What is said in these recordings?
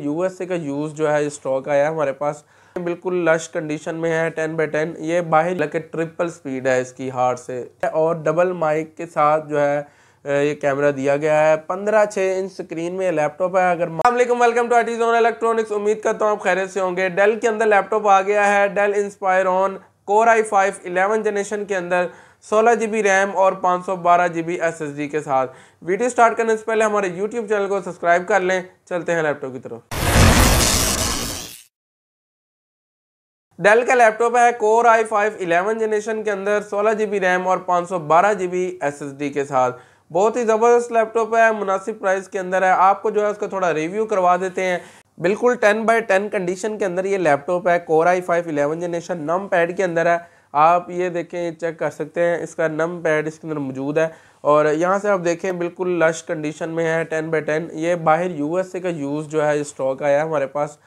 USA का use जो है स्टॉक आया है हमारे पास बिल्कुल लश कंडीशन में है टेन बाई टेन ये बाहर लगे ट्रिपल स्पीड है इसकी हार्ड से और डबल माइक के साथ जो है ये कैमरा दिया गया है पंद्रह छः इंच स्क्रीन में लैपटॉप है अगर वेलकम टू आटी जोन इलेक्ट्रॉनिक्स उम्मीद करता हूँ आप खैर से होंगे डेल के अंदर लैपटॉप आ गया है Dell inspire on core i five eleven generation के अंदर सोलह जी बी रैम और पाँच सौ बारह G B S S D के साथ वीडियो स्टार्ट करने से पहले हमारे यूट्यूब चैनल को सब्सक्राइब कर लें चलते हैं लैपटॉप की तरफ डेल का लैपटॉप है core i five eleven generation के अंदर सोलह जी बी रैम और पाँच सौ बारह G B S S D के साथ बहुत ही ज़बरदस्त लैपटॉप है मुनासिब प्राइस के अंदर है आपको जो है उसका थोड़ा रिव्यू करवा देते हैं बिल्कुल टेन बाई टेन कंडीशन के अंदर ये लैपटॉप है core i five eleven generation num pad के अंदर है आप ये देखें चेक कर सकते हैं इसका नम पैड इसके अंदर मौजूद है और यहाँ से आप देखें बिल्कुल लश कंडीशन में है टेन बाई टेन ये बाहर यूएसए का यूज़ जो है स्टॉक आया है हमारे पास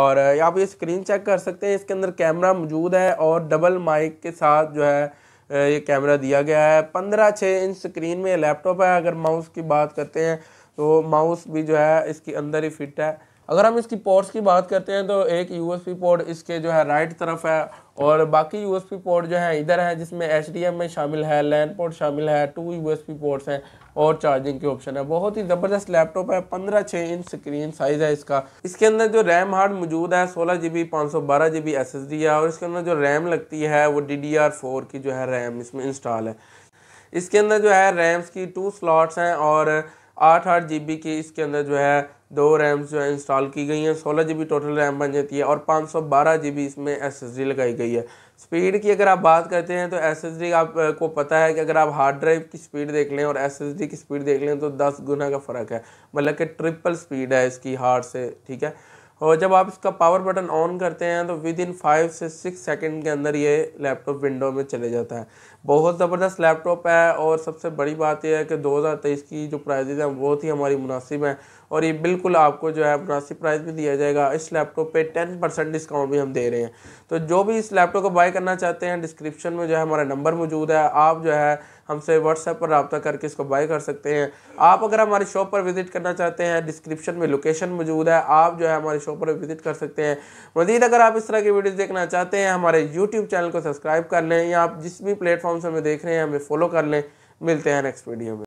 और आप ये स्क्रीन चेक कर सकते हैं इसके अंदर कैमरा मौजूद है और डबल माइक के साथ जो है ये कैमरा दिया गया है पंद्रह छः इंच स्क्रीन में लैपटॉप है अगर माउस की बात करते हैं तो माउस भी जो है इसके अंदर ही फिट है अगर हम इसकी पोर्ट्स की बात करते हैं तो एक यूएसपी पोर्ट इसके जो है राइट तरफ है और बाकी यूएसपी पोर्ट जो है इधर है जिसमें एच में शामिल है लैन पोर्ट शामिल है टू यूएसपी पोर्ट्स हैं और चार्जिंग के ऑप्शन है बहुत ही ज़बरदस्त लैपटॉप है पंद्रह छः इंच स्क्रीन साइज़ है इसका इसके अंदर जो रैम हार्ड मौजूद है सोलह जी बी पाँच सौ बारह G B S S D है और इसके अंदर जो रैम लगती है वो डी डी आर फोर की जो है रैम इसमें इंस्टॉल है इसके अंदर जो है रैम्स की टू स्लॉट्स हैं और आठ आठ जी बी की इसके अंदर जो है दो रैम्स जो है इंस्टॉल की गई हैं सोलह जी टोटल रैम बन जाती है और पाँच सौ बारह जी बी इसमें एस एस डी लगाई गई है स्पीड की अगर आप बात करते हैं तो एस एस डी आपको पता है कि अगर आप हार्ड ड्राइव की स्पीड देख लें और एस एस डी की स्पीड देख लें तो दस गुना का फ़र्क है मतलब कि ट्रिपल स्पीड है इसकी हार्ड से ठीक है और जब आप इसका पावर बटन ऑन करते हैं तो विद इन फाइव से सिक्स सेकंड के अंदर ये लैपटॉप विंडो में चले जाता है बहुत ज़बरदस्त लैपटॉप है और सबसे बड़ी बात यह है कि 2023 की जो प्राइजेज़ हैं बहुत ही हमारी मुनासिब हैं और ये बिल्कुल आपको जो है मुनासिब प्राइस भी दिया जाएगा इस लैपटॉप पे 10 परसेंट डिस्काउंट भी हम दे रहे हैं तो जो भी इस लैपटॉप को बाय करना चाहते हैं डिस्क्रिप्शन में जो है हमारा नंबर मौजूद है आप जो है हमसे व्हाट्सएप पर रबता करके इसको बाय कर सकते हैं आप अगर हमारी शॉप पर विज़िट करना चाहते हैं डिस्क्रिप्शन में लोकेशन मौजूद है आप जो है हमारे शो पर विजिट कर सकते हैं मजीद अगर आप इस तरह की वीडियो देखना चाहते हैं हमारे यूट्यूब चैनल को सब्सक्राइब कर लें या आप जिस भी प्लेटफॉर्म से हमें देख रहे हैं हमें फॉलो कर लें मिलते हैं नेक्स्ट वीडियो में